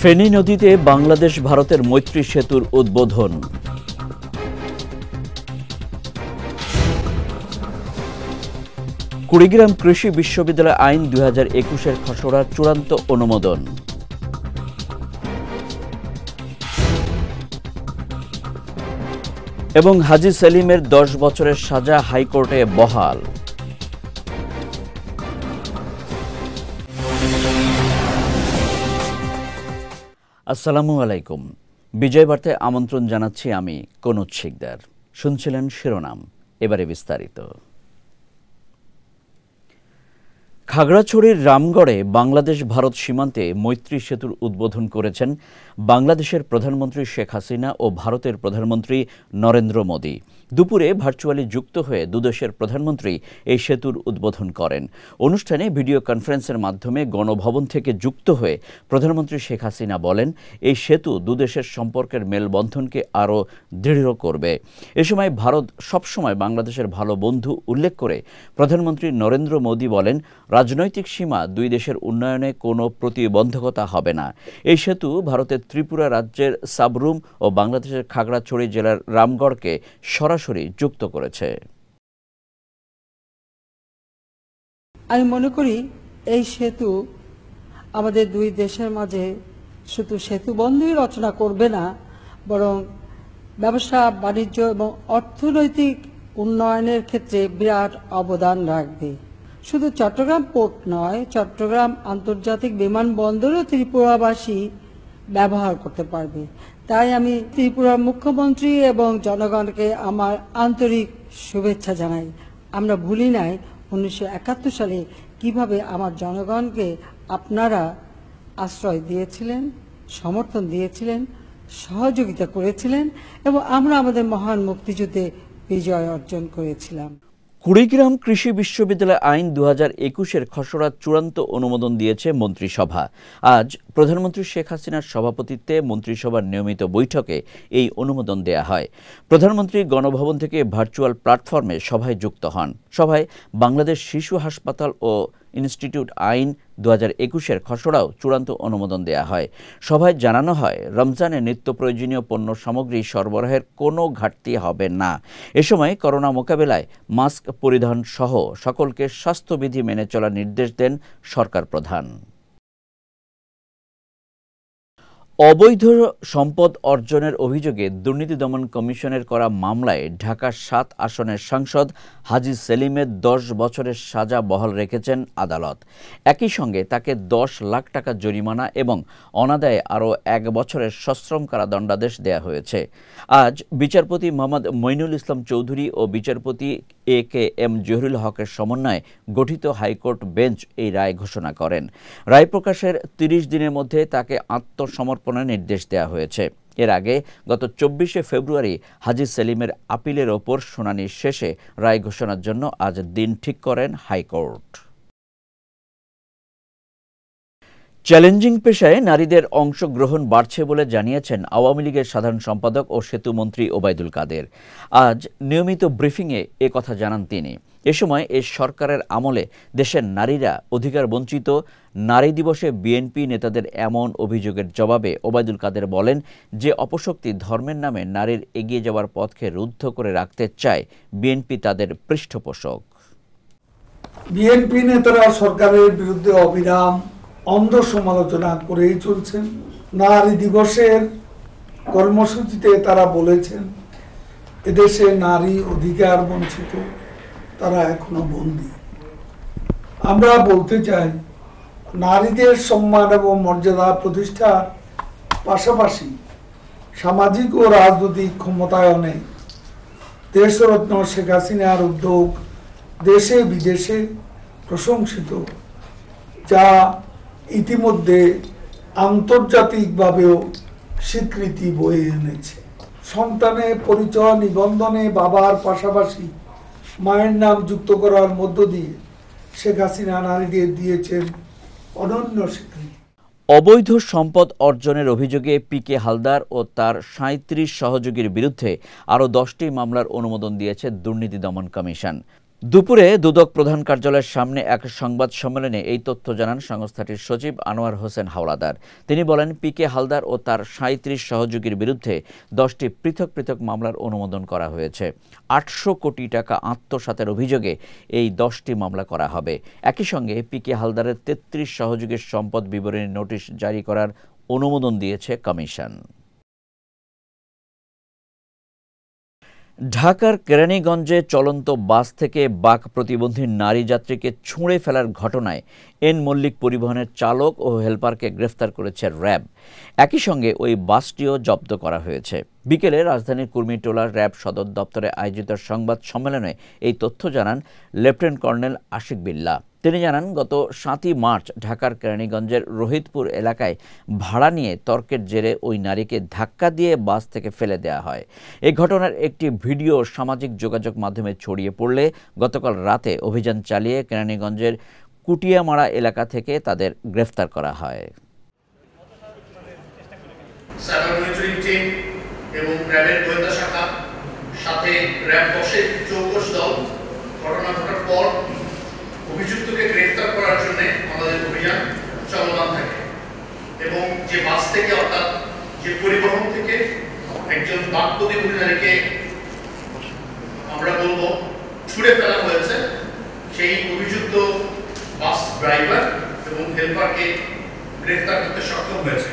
ফেনী নদীতে বাংলাদেশ ভারতের মৈত্রী সেতুর উদ্বোধন কুড়িগ্রাম কৃষি বিশ্ববিদ্যালয় আইন দুই হাজার একুশের খসড়ার চূড়ান্ত অনুমোদন এবং হাজি সেলিমের দশ বছরের সাজা হাইকোর্টে বহাল আসসালামু আলাইকুম বিজয় বার্তায় আমন্ত্রণ জানাচ্ছি আমি কনুজ শিকদার শুনছিলেন শিরোনাম এবারে বিস্তারিত খাগড়াছড়ির রামগড়ে বাংলাদেশ ভারত সীমান্তে মৈত্রী সেতুর উদ্বোধন করেছেন বাংলাদেশের প্রধানমন্ত্রী শেখ হাসিনা ও ভারতের প্রধানমন্ত্রী নরেন্দ্র মোদী দুপুরে ভার্চুয়ালি যুক্ত হয়ে দুদেশের প্রধানমন্ত্রী এই সেতুর উদ্বোধন করেন অনুষ্ঠানে ভিডিও কনফারেন্সের মাধ্যমে গণভবন থেকে যুক্ত হয়ে প্রধানমন্ত্রী শেখ হাসিনা বলেন এই সেতু দুদেশের সম্পর্কের মেলবন্ধনকে আরও দৃঢ় করবে এ সময় ভারত সবসময় বাংলাদেশের ভালো বন্ধু উল্লেখ করে প্রধানমন্ত্রী নরেন্দ্র মোদী বলেন রাজনৈতিক সীমা দুই দেশের উন্নয়নে কোনো প্রতিবন্ধকতা হবে না এই সেতু ভারতের ত্রিপুরা রাজ্যের সাবরুম ও বাংলাদেশের খাগড়াছড়ি জেলার রামগড়কে সরাসরি সরাসরি যুক্ত করেছে আমি মনে করি এই সেতু আমাদের দুই দেশের মাঝে শুধু সেতু বন্ধই রচনা করবে না বরং ব্যবসা বাণিজ্য এবং অর্থনৈতিক উন্নয়নের ক্ষেত্রে বিরাট অবদান রাখবে শুধু চট্টগ্রাম পোর্ট নয় চট্টগ্রাম আন্তর্জাতিক বিমানবন্দরও ত্রিপুরাবাসী ব্যবহার করতে পারবে তাই আমি ত্রিপুরার মুখ্যমন্ত্রী এবং জনগণকে আমার আন্তরিক শুভেচ্ছা জানাই আমরা ভুলি নাই উনিশশো সালে কিভাবে আমার জনগণকে আপনারা আশ্রয় দিয়েছিলেন সমর্থন দিয়েছিলেন সহযোগিতা করেছিলেন এবং আমরা আমাদের মহান মুক্তিযুদ্ধে বিজয় অর্জন করেছিলাম কুড়িগ্রাম কৃষি বিশ্ববিদ্যালয় আইন দু হাজার একুশের খসড়া চূড়ান্ত অনুমোদন দিয়েছে মন্ত্রিসভা আজ প্রধানমন্ত্রী শেখ হাসিনার সভাপতিত্বে মন্ত্রিসভার নিয়মিত বৈঠকে এই অনুমোদন দেয়া হয় প্রধানমন্ত্রী গণভবন থেকে ভার্চুয়াল প্ল্যাটফর্মে সভায় যুক্ত হন সভায় বাংলাদেশ শিশু হাসপাতাল ও ইনস্টিটিউট আইন দু হাজার একুশের খসড়াও চূড়ান্ত অনুমোদন দেয়া হয় সভায় জানানো হয় রমজানে নিত্য প্রয়োজনীয় পণ্য সামগ্রী সরবরাহের কোনো ঘাটতি হবে না এ সময় করোনা মোকাবেলায় মাস্ক পরিধান সহ সকলকে স্বাস্থ্যবিধি মেনে চলার নির্দেশ দেন সরকার প্রধান অবৈধ সম্পদ অর্জনের অভিযোগে দুর্নীতি দমন কমিশনের করা মামলায় ঢাকার সাত আসনের সাংসদ হাজি সেলিমের দশ বছরের সাজা বহাল রেখেছেন আদালত একই সঙ্গে তাকে দশ লাখ টাকা জরিমানা এবং অনাদায়ে আরও এক বছরের সশ্রম কারাদণ্ডাদেশ দেয়া হয়েছে আজ বিচারপতি মোহাম্মদ মইনুল ইসলাম চৌধুরী ও বিচারপতি এ কে এম জহরুল হকের সমন্বয়ে গঠিত হাইকোর্ট বেঞ্চ এই রায় ঘোষণা করেন রায় প্রকাশের তিরিশ দিনের মধ্যে তাকে আত্মসমর্পণ পরিকল্পনার নির্দেশ দেওয়া হয়েছে এর আগে গত চব্বিশে ফেব্রুয়ারি হাজি সেলিমের আপিলের ওপর শুনানি শেষে রায় ঘোষণার জন্য আজ দিন ঠিক করেন হাইকোর্ট চ্যালেঞ্জিং পেশায় নারীদের অংশগ্রহণ বাড়ছে বলে জানিয়েছেন আওয়ামী লীগের সাধারণ সম্পাদক ও সেতুমন্ত্রী ওবায়দুল কাদের আজ নিয়মিত ব্রিফিংয়ে কথা জানান তিনি এ সময় এ সরকারের আমলে দেশের নারীরা অধিকার বঞ্চিত নারী দিবসে বিএনপি নেতাদের এমন অভিযোগের জবাবে ওবায়দুল কাদের বলেন যে অপশক্তি ধর্মের নামে নারীর এগিয়ে যাওয়ার পথকে রুদ্ধ করে রাখতে চায় বিএনপি তাদের পৃষ্ঠপোষক বিএনপি নেতারা সরকারের বিরুদ্ধে অবিরাম অন্ধ সমালোচনা করেই চলছেন নারী দিবসের কর্মসূচিতে তারা বলেছেন এদেশে নারী অধিকার বঞ্চিত তারা এখনো বন্দী আমরা বলতে চাই নারীদের সম্মান এবং মর্যাদা প্রতিষ্ঠার পাশাপাশি সামাজিক ও রাজনৈতিক ক্ষমতায়নে দেশরত্ন শেখ হাসিনার উদ্যোগ দেশে বিদেশে প্রশংসিত যা ইতিমধ্যে আন্তর্জাতিকভাবেও স্বীকৃতি বয়ে এনেছে সন্তানের পরিচয় নিবন্ধনে বাবার পাশাপাশি মায়ের নাম যুক্ত করার মধ্য দিয়ে শেখ হাসিনা নারীদের দিয়েছেন অনন্য স্বীকৃতি অবৈধ সম্পদ অর্জনের অভিযোগে পি কে হালদার ও তার সাঁত্রিশ সহযোগীর বিরুদ্ধে আরও দশটি মামলার অনুমোদন দিয়েছে দুর্নীতি দমন কমিশন দুপুরে দুদক প্রধান কার্যালয়ের সামনে এক সংবাদ সম্মেলনে এই তথ্য জানান সংস্থাটির সচিব আনোয়ার হোসেন হাওলাদার তিনি বলেন পি কে হালদার ও তার সাঁত্রিশ সহযোগীর বিরুদ্ধে দশটি পৃথক পৃথক মামলার অনুমোদন করা হয়েছে আটশো কোটি টাকা আত্মসাতের অভিযোগে এই দশটি মামলা করা হবে একই সঙ্গে পি কে হালদারের তেত্রিশ সহযোগীর সম্পদ বিবরণী নোটিশ জারি করার অনুমোদন দিয়েছে কমিশন ঢাকার কেরানীগঞ্জে চলন্ত বাস থেকে বাক প্রতিবন্ধী নারী যাত্রীকে ছুঁড়ে ফেলার ঘটনায় এন মল্লিক পরিবহনের চালক ও হেলপারকে গ্রেফতার করেছে র্যাব একই সঙ্গে ওই বাসটিও জব্দ করা হয়েছে বিকেলে রাজধানীর কুর্মিটোলার র্যাব সদর দপ্তরে আয়োজিত সংবাদ সম্মেলনে এই তথ্য জানান লেফটেন্যান্ট কর্নেল আশিক বিল্লা তিনি জানান গত সাতই মার্চ ঢাকার কেরানীগঞ্জের রোহিতপুর এলাকায় ভাড়া নিয়ে তর্কের জেরে ওই নারীকে ধাক্কা দিয়ে বাস থেকে ফেলে দেয়া হয় এই ঘটনার একটি ভিডিও সামাজিক যোগাযোগ মাধ্যমে ছড়িয়ে পড়লে গতকাল রাতে অভিযান চালিয়ে কেরানীগঞ্জের কুটিয়ামারা এলাকা থেকে তাদের গ্রেফতার করা হয় এবং গোয়েন্দা শাখা সাথে বসে চৌকশ দল ঘটনা ঘটার পর অভিযুক্তকে গ্রেফতার করার জন্য আমাদের অভিযান চলমান থাকে এবং যে বাস থেকে অর্থাৎ যে পরিবহন থেকে একজন বাক মহিলাকে আমরা বলবো ছুড়ে ফেলা হয়েছে সেই অভিযুক্ত বাস ড্রাইভার এবং হেল্পারকে গ্রেফতার করতে সক্ষম হয়েছে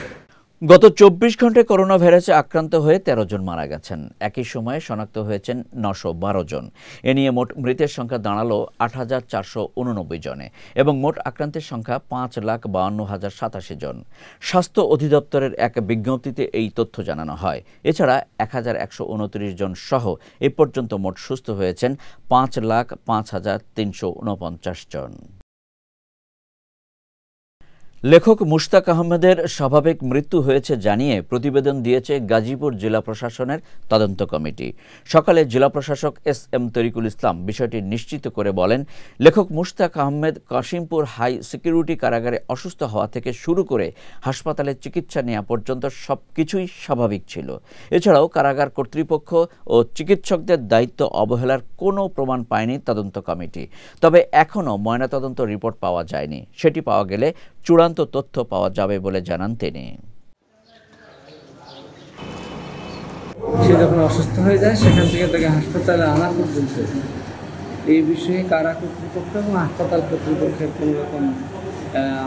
গত চব্বিশ ঘন্টায় করোনা ভাইরাসে আক্রান্ত হয়ে তেরো জন মারা গেছেন একই সময়ে শনাক্ত হয়েছেন নশো বারো জন এ নিয়ে মোট মৃতের সংখ্যা দাঁড়ালো আট হাজার চারশো উননব্বই জনে এবং মোট আক্রান্তের সংখ্যা পাঁচ লাখ বাহান্ন হাজার সাতাশি জন স্বাস্থ্য অধিদপ্তরের এক বিজ্ঞপ্তিতে এই তথ্য জানানো হয় এছাড়া এক হাজার একশো উনত্রিশ জন সহ এ পর্যন্ত মোট সুস্থ হয়েছেন পাঁচ লাখ পাঁচ হাজার তিনশো উনপঞ্চাশ জন লেখক মুশতাক আহমেদের স্বাভাবিক মৃত্যু হয়েছে জানিয়ে প্রতিবেদন দিয়েছে গাজীপুর জেলা প্রশাসনের তদন্ত কমিটি সকালে জেলা প্রশাসক এস এম তরিকুল ইসলাম বিষয়টি নিশ্চিত করে বলেন লেখক মুশতাক আহমেদ কাশিমপুর হাই সিকিউরিটি কারাগারে অসুস্থ হওয়া থেকে শুরু করে হাসপাতালে চিকিৎসা নেওয়া পর্যন্ত সব কিছুই স্বাভাবিক ছিল এছাড়াও কারাগার কর্তৃপক্ষ ও চিকিৎসকদের দায়িত্ব অবহেলার কোনো প্রমাণ পায়নি তদন্ত কমিটি তবে এখনও ময়নাতদন্ত রিপোর্ট পাওয়া যায়নি সেটি পাওয়া গেলে চূড়ান্ত তথ্য পাওয়া যাবে বলে জানান তিনি সে যখন অসুস্থ হয়ে যায় সেখান থেকে তাকে হাসপাতালে আনা পর্যন্ত এই বিষয়ে কারা কর্তৃপক্ষ এবং হাসপাতাল কর্তৃপক্ষের কোনো রকম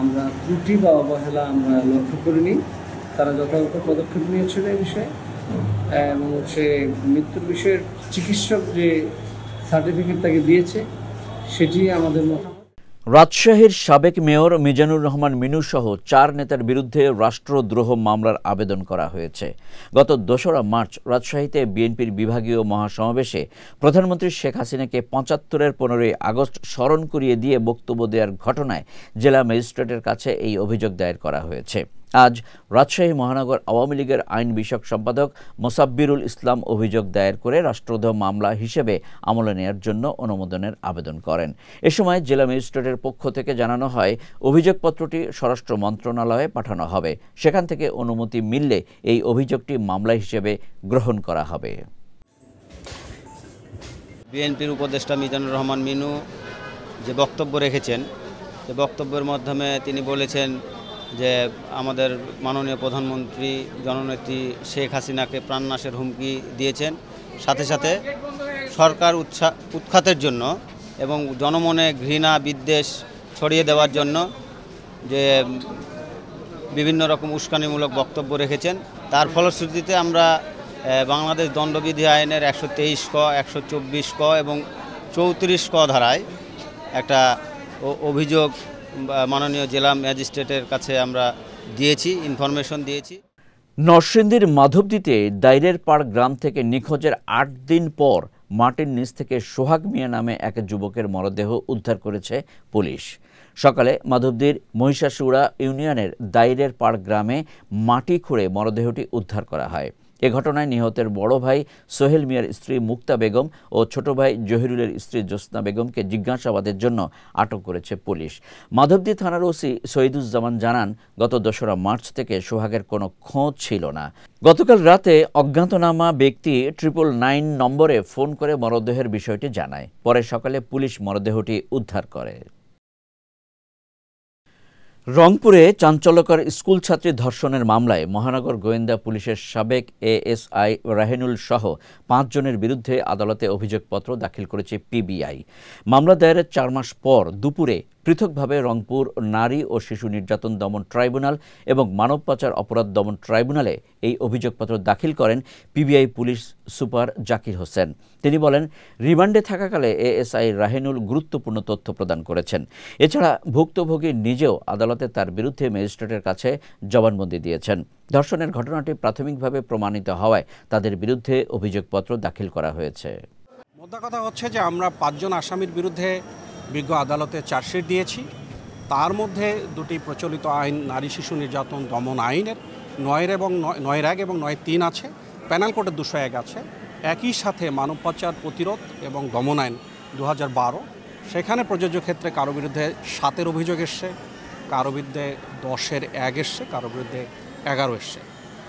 আমরা ত্রুটি বা অবহেলা আমরা লক্ষ্য করিনি তারা যথাযথ পদক্ষেপ নিয়েছিল এই বিষয়ে এবং হচ্ছে মৃত্যুর বিষয়ের চিকিৎসক যে সার্টিফিকেট তাকে দিয়েছে সেটি আমাদের মতো রাজশাহীর সাবেক মেয়র মিজানুর রহমান মিনু সহ চার নেতার বিরুদ্ধে রাষ্ট্রদ্রোহ মামলার আবেদন করা হয়েছে গত দোসরা মার্চ রাজশাহীতে বিএনপির বিভাগীয় মহাসমাবেশে প্রধানমন্ত্রী শেখ হাসিনাকে পঁচাত্তরের পনেরোই আগস্ট স্মরণ করিয়ে দিয়ে বক্তব্য দেওয়ার ঘটনায় জেলা ম্যাজিস্ট্রেটের কাছে এই অভিযোগ দায়ের করা হয়েছে আজ রাজশাহী মহানগর আওয়ামী লীগের আইন বিষয়ক সম্পাদক মোসাব্বিরুল ইসলাম অভিযোগ দায়ের করে রাষ্ট্রদ্রোহ মামলা হিসেবে আমলে নেয়ার জন্য অনুমোদনের আবেদন করেন এ সময় জেলা ম্যাজিস্ট্রেটের পক্ষ থেকে জানানো হয় অভিযোগপত্রটি স্বরাষ্ট্র মন্ত্রণালয়ে পাঠানো হবে সেখান থেকে অনুমতি মিললে এই অভিযোগটি মামলা হিসেবে গ্রহণ করা হবে বিএনপির উপদেষ্টা মিজানুর রহমান মিনু যে বক্তব্য রেখেছেন সে বক্তব্যের মাধ্যমে তিনি বলেছেন যে আমাদের মাননীয় প্রধানমন্ত্রী জননেত্রী শেখ হাসিনাকে প্রাণনাশের হুমকি দিয়েছেন সাথে সাথে সরকার উৎসা উৎখাতের জন্য এবং জনমনে ঘৃণা বিদ্বেষ ছড়িয়ে দেওয়ার জন্য যে বিভিন্ন রকম উস্কানিমূলক বক্তব্য রেখেছেন তার ফলশ্রুতিতে আমরা বাংলাদেশ দণ্ডবিধি আইনের একশো তেইশ ক একশো চব্বিশ ক এবং চৌত্রিশ ক ধারায় একটা অভিযোগ মাননীয় জেলা ম্যাজিস্ট্রেটের কাছে আমরা দিয়েছি ইনফরমেশন দিয়েছি নরসিংদীর মাধবদীতে দাইরের পাড় গ্রাম থেকে নিখোঁজের আট দিন পর মাটির নিচ থেকে সোহাগ মিয়া নামে এক যুবকের মরদেহ উদ্ধার করেছে পুলিশ সকালে মাধবদীর মহিষাসুড়া ইউনিয়নের দাইরের পাড় গ্রামে মাটি খুঁড়ে মরদেহটি উদ্ধার করা হয় এ ঘটনায় নিহতের বড় ভাই সোহেল মিয়ার স্ত্রী মুক্তা বেগম ও ছোট ভাই জহিরুলের স্ত্রী জ্যোৎস্না বেগমকে জিজ্ঞাসাবাদের জন্য আটক করেছে পুলিশ মাধবদী থানার ওসি সৈদুজ্জামান জানান গত দোসরা মার্চ থেকে সোহাগের কোনো খোঁজ ছিল না গতকাল রাতে অজ্ঞাতনামা ব্যক্তি ট্রিপল নাইন নম্বরে ফোন করে মরদেহের বিষয়টি জানায় পরে সকালে পুলিশ মরদেহটি উদ্ধার করে রংপুরে চাঞ্চল্যকর স্কুল ছাত্রী ধর্ষণের মামলায় মহানগর গোয়েন্দা পুলিশের সাবেক এএসআই রাহেনুল সহ পাঁচজনের বিরুদ্ধে আদালতে অভিযোগপত্র দাখিল করেছে পিবিআই মামলা দায়েরের চার মাস পর দুপুরে পৃথকভাবে রংপুর নারী ও শিশু নির্যাতন দমন ট্রাইব্যুনাল এবং মানব পাচার অপরাধ দমন ট্রাইব্যুনালে এই অভিযোগপত্র দাখিল করেন PBI police super Zakir Hossain তিনি বলেন রিমান্ডে থাকাকালে এএসআই রাহেনুল গুরুত্বপূর্ণ তথ্য প্রদান করেছেন এছাড়া ভুক্তভোগী নিজেও আদালতে তার বিরুদ্ধে ম্যাজিস্ট্রেটের কাছে জবানবন্দি দিয়েছেন ধর্ষণের ঘটনাটি প্রাথমিকভাবে প্রমাণিত হওয়ায় তাদের বিরুদ্ধে অভিযোগপত্র দাখিল করা হয়েছে মোদ্দা কথা হচ্ছে যে আমরা পাঁচজন আসামির বিরুদ্ধে বিজ্ঞ আদালতে চার্জশিট দিয়েছি তার মধ্যে দুটি প্রচলিত আইন নারী শিশু নির্যাতন দমন আইনের নয়ের এবং নয় এক এবং নয় তিন আছে প্যানাল কোর্টের দুশো এক আছে একই সাথে মানব পাচার প্রতিরোধ এবং দমন আইন দু সেখানে প্রযোজ্য ক্ষেত্রে কারো বিরুদ্ধে সাতের অভিযোগ এসছে কারো বিরুদ্ধে দশের এক এসছে কারো বিরুদ্ধে এগারো এসছে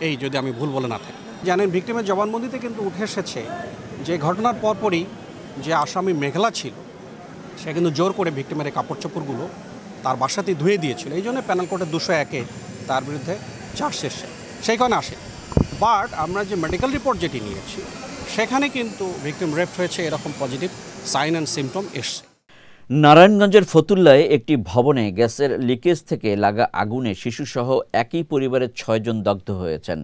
এই যদি আমি ভুল বলে না থাকি জানেন ভিক্টিমের জবানবন্দিতে কিন্তু উঠে এসেছে যে ঘটনার পরপরই যে আসামি মেঘলা ছিল সে কিন্তু জোর করে ভিক্টিমের কাপড় চোপড়গুলো তার বাসাতেই ধুয়ে দিয়েছিল এই জন্য প্যানেল কোর্টে দুশো একে তার বিরুদ্ধে চার্জ এসে সেইখানে আসে বাট আমরা যে মেডিকেল রিপোর্ট যেটি নিয়েছি সেখানে কিন্তু ভিক্টিম রেপ হয়েছে এরকম পজিটিভ সাইন অ্যান্ড সিমটম এসছে নারায়ণগঞ্জের ফতুল্লায় একটি ভবনে গ্যাসের লিকেজ থেকে লাগা আগুনে শিশুসহ একই পরিবারের ছয়জন দগ্ধ হয়েছেন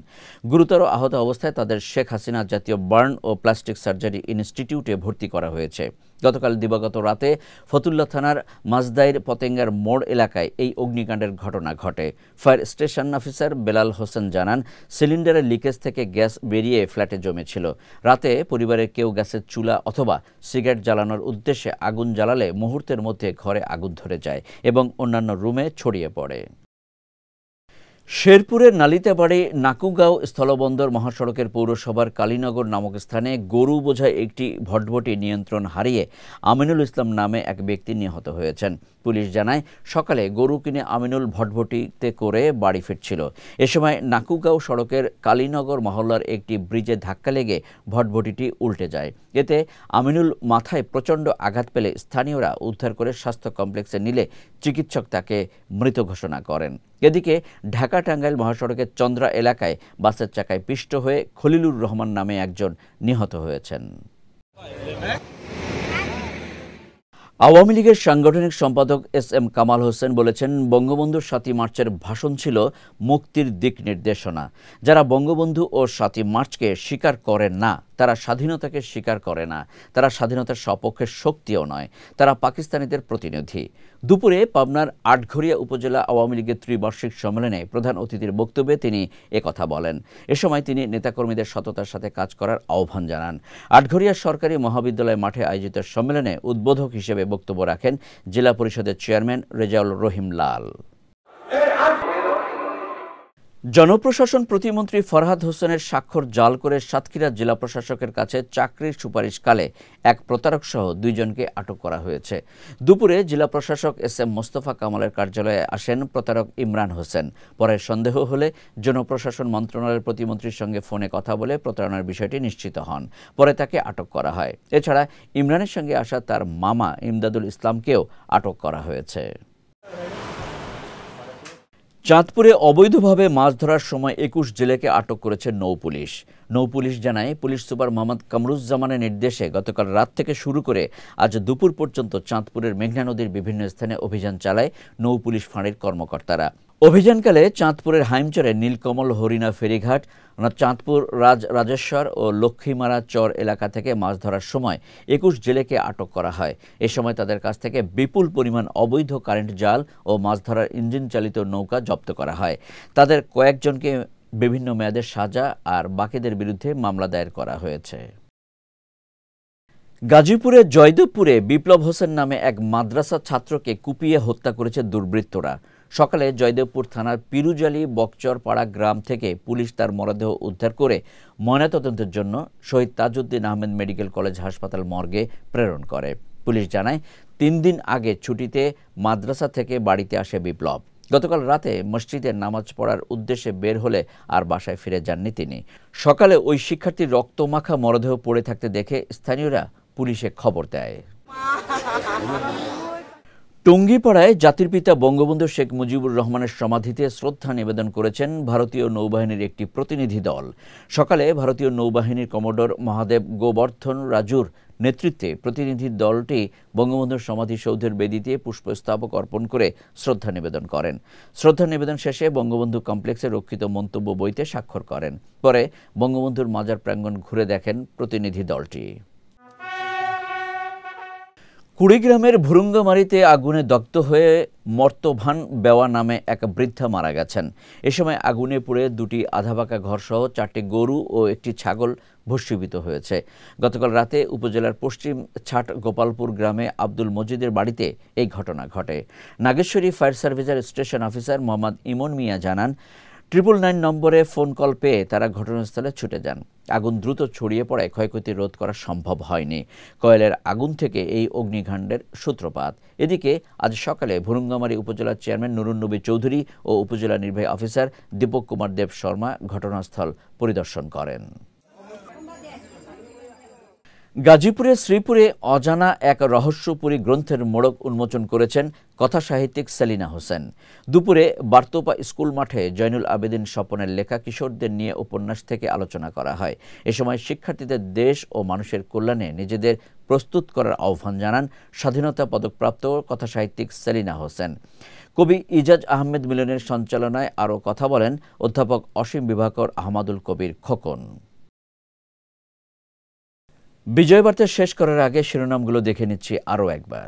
গুরুতর আহত অবস্থায় তাদের শেখ হাসিনা জাতীয় বার্ন ও প্লাস্টিক সার্জারি ইনস্টিটিউটে ভর্তি করা হয়েছে গতকাল দিবাগত রাতে ফতুল্লা থানার মাজদাইর পতেঙ্গার মোড় এলাকায় এই অগ্নিকাণ্ডের ঘটনা ঘটে fire station officer Belal Hossain জানান সিলিন্ডারের লিকেজ থেকে গ্যাস বেরিয়ে ফ্ল্যাটে জমেছিল রাতে পরিবারের কেউ গ্যাসের চুলা অথবা সিগারেট জ্বালানোর উদ্দেশ্যে আগুন জ্বালালে মুহূর্তের মধ্যে ঘরে আগুন ধরে যায় এবং অন্যান্য রুমে ছড়িয়ে পড়ে শেরপুরের নালিতাবাড়ি নাকুগাঁও স্থলবন্দর মহাসড়কের পৌরসভার কালীনগর নামক স্থানে গরু বোঝায় একটি ভটভটি নিয়ন্ত্রণ হারিয়ে আমিনুল ইসলাম নামে এক ব্যক্তি নিহত হয়েছেন পুলিশ জানায় সকালে গরু কিনে আমিনুল ভটভটিতে করে বাড়ি ফিরছিল এ সময় নাকুগাঁও সড়কের কালীনগর মহল্লার একটি ব্রিজে ধাক্কা লেগে ভটভটিটি উল্টে যায় এতে আমিনুল মাথায় প্রচণ্ড আঘাত পেলে স্থানীয়রা উদ্ধার করে স্বাস্থ্য কমপ্লেক্সে নিলে চিকিৎসক তাকে মৃত ঘোষণা করেন এদিকে ঢাকা টাঙ্গাইল মহাসড়কের চন্দ্রা এলাকায় বাসের চাকায় পিষ্ট হয়ে খলিলুর রহমান নামে একজন নিহত হয়েছেন আওয়ামী লীগের সাংগঠনিক সম্পাদক এস এম কামাল হোসেন বলেছেন বঙ্গবন্ধু সাতই মার্চের ভাষণ ছিল মুক্তির দিক নির্দেশনা যারা বঙ্গবন্ধু ও সাতই মার্চকে স্বীকার করেন না তারা স্বাধীনতাকে স্বীকার করে না তারা স্বাধীনতার সপক্ষের শক্তিও নয় তারা পাকিস্তানিদের প্রতিনিধি দুপুরে পাবনার আটঘরিয়া উপজেলা আওয়ামী লীগের ত্রিবার্ষিক সম্মেলনে প্রধান অতিথির বক্তব্যে তিনি কথা বলেন এ সময় তিনি নেতাকর্মীদের সততার সাথে কাজ করার আহ্বান জানান আটঘরিয়া সরকারি মহাবিদ্যালয় মাঠে আয়োজিত সম্মেলনে উদ্বোধক হিসেবে বক্তব্য রাখেন জেলা পরিষদের চেয়ারম্যান রেজাউল রহিম লাল জনপ্রশাসন প্রতিমন্ত্রী ফরহাদ হোসেনের স্বাক্ষর জাল করে সাতক্ষীরা জেলা প্রশাসকের কাছে চাকরির সুপারিশকালে এক প্রতারক সহ দুইজনকে আটক করা হয়েছে দুপুরে জেলা প্রশাসক এস এম মোস্তফা কামালের কার্যালয়ে আসেন প্রতারক ইমরান হোসেন পরে সন্দেহ হলে জনপ্রশাসন মন্ত্রণালয়ের প্রতিমন্ত্রীর সঙ্গে ফোনে কথা বলে প্রতারণার বিষয়টি নিশ্চিত হন পরে তাকে আটক করা হয় এছাড়া ইমরানের সঙ্গে আসা তার মামা ইমদাদুল ইসলামকেও আটক করা হয়েছে চাঁদপুরে অবৈধভাবে মাছ ধরার সময় একুশ জেলেকে আটক করেছে নৌ পুলিশ নৌ পুলিশ জানায় পুলিশ সুপার মোহাম্মদ কামরুজ্জামানের নির্দেশে গতকাল রাত থেকে শুরু করে আজ দুপুর পর্যন্ত চাঁদপুরের মেঘনা নদীর বিভিন্ন স্থানে অভিযান চালায় নৌ পুলিশ ফাঁড়ির কর্মকর্তারা অভিযানকালে চাঁদপুরের হাইমচরে নীলকমল হরিণা ফেরিঘাট চাঁদপুর রাজ রাজেশ্বর ও লক্ষ্মীমারা চর এলাকা থেকে মাছ ধরার সময় একুশ জেলেকে আটক করা হয় এ সময় তাদের কাছ থেকে বিপুল পরিমাণ অবৈধ কারেন্ট জাল ও মাছ ধরার ইঞ্জিন চালিত নৌকা জব্দ করা হয় তাদের কয়েকজনকে বিভিন্ন মেয়াদের সাজা আর বাকিদের বিরুদ্ধে মামলা দায়ের করা হয়েছে গাজীপুরে জয়দেবপুরে বিপ্লব হোসেন নামে এক মাদ্রাসা ছাত্রকে কুপিয়ে হত্যা করেছে দুর্বৃত্তরা সকালে জয়দেবপুর থানার পিরুজালি বকচরপাড়া গ্রাম থেকে পুলিশ তার মরদেহ উদ্ধার করে ময়নাতদন্তের জন্য শহীদ তাজউদ্দিন আহমেদ মেডিকেল কলেজ হাসপাতাল মর্গে প্রেরণ করে পুলিশ জানায় তিন দিন আগে ছুটিতে মাদ্রাসা থেকে বাড়িতে আসে বিপ্লব গতকাল রাতে মসজিদে নামাজ পড়ার উদ্দেশ্যে বের হলে আর বাসায় ফিরে যাননি তিনি সকালে ওই শিক্ষার্থীর রক্তমাখা মরদেহ পড়ে থাকতে দেখে স্থানীয়রা পুলিশে খবর দেয় টঙ্গিপাড়ায় জাতির পিতা বঙ্গবন্ধু শেখ মুজিবুর রহমানের সমাধিতে শ্রদ্ধা নিবেদন করেছেন ভারতীয় নৌবাহিনীর একটি প্রতিনিধি দল সকালে ভারতীয় নৌবাহিনীর কমোডর মহাদেব গোবর্ধন রাজুর নেতৃত্বে প্রতিনিধি দলটি বঙ্গবন্ধুর সমাধিসৌধের বেদিতে পুষ্পস্তাবক অর্পণ করে শ্রদ্ধা নিবেদন করেন শ্রদ্ধা নিবেদন শেষে বঙ্গবন্ধু কমপ্লেক্সে রক্ষিত মন্তব্য বইতে স্বাক্ষর করেন পরে বঙ্গবন্ধুর মাজার প্রাঙ্গণ ঘুরে দেখেন প্রতিনিধি দলটি কুড়িগ্রামের ভুরুঙ্গামারিতে আগুনে দগ্ধ হয়ে মর্তভান বেওয়া নামে এক বৃদ্ধা মারা গেছেন এ সময় আগুনে পুড়ে দুটি আধাবাঁকা ঘরসহ চারটি গরু ও একটি ছাগল ভস্মীভূত হয়েছে গতকাল রাতে উপজেলার পশ্চিম ছাট গোপালপুর গ্রামে আব্দুল মজিদের বাড়িতে এই ঘটনা ঘটে নাগেশ্বরী ফায়ার সার্ভিসের স্টেশন অফিসার মোহাম্মদ ইমন মিয়া জানান ট্রিপল নাইন নম্বরে ফোন কল পেয়ে তারা ঘটনাস্থলে ছুটে যান আগুন দ্রুত ছড়িয়ে পড়ায় ক্ষয়ক্ষতি রোধ করা সম্ভব হয়নি কয়েলের আগুন থেকে এই অগ্নিকাণ্ডের সূত্রপাত এদিকে আজ সকালে ভুরুঙ্গামারী উপজেলার চেয়ারম্যান নুরুন নবী চৌধুরী ও উপজেলা নির্বাহী অফিসার দীপক কুমার দেব শর্মা ঘটনাস্থল পরিদর্শন করেন গাজীপুরের শ্রীপুরে অজানা এক রহস্যপুরী গ্রন্থের মোড়ক উন্মোচন করেছেন কথাসাহিত্যিক সেলিনা হোসেন দুপুরে বার্তোপা স্কুল মাঠে জয়নুল আবেদিন স্বপনের লেখা কিশোরদের নিয়ে উপন্যাস থেকে আলোচনা করা হয় এ সময় শিক্ষার্থীদের দেশ ও মানুষের কল্যাণে নিজেদের প্রস্তুত করার আহ্বান জানান স্বাধীনতা পদকপ্রাপ্ত কথাসাহিত্যিক সেলিনা হোসেন কবি ইজাজ আহমেদ মিলনের সঞ্চালনায় আরও কথা বলেন অধ্যাপক অসীম বিভাকর আহমাদুল কবির খোকন বিজয় বার্তা শেষ করার আগে শিরোনামগুলো দেখে নিচ্ছি আরও একবার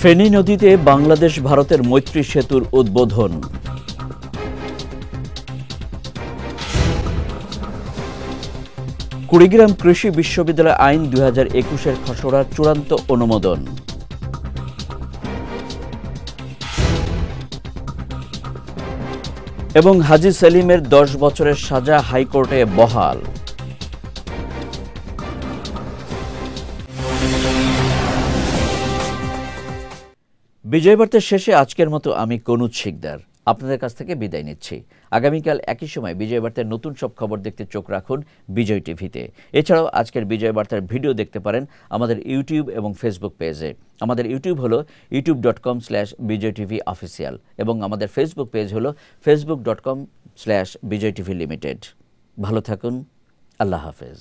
ফেনী নদীতে বাংলাদেশ ভারতের মৈত্রী সেতুর উদ্বোধন কুড়িগ্রাম কৃষি বিশ্ববিদ্যালয় আইন দুই হাজার একুশের খসড়ার চূড়ান্ত অনুমোদন এবং হাজি সেলিমের দশ বছরের সাজা হাইকোর্টে বহাল বিজয়বার্তার শেষে আজকের মতো আমি কনুজ শিকদার আপনাদের কাছ থেকে বিদায় নিচ্ছি আগামীকাল একই সময় বিজয় বার্তার নতুন সব খবর দেখতে চোখ রাখুন বিজয় টিভিতে এছাড়াও আজকের বিজয় বার্তার ভিডিও দেখতে পারেন আমাদের ইউটিউব এবং ফেসবুক পেজে আমাদের ইউটিউব হলো YouTube dot com slash Bijoy TV official এবং আমাদের ফেসবুক পেজ হলো Facebook dot com slash Bijoy TV limited ভালো থাকুন আল্লাহ হাফেজ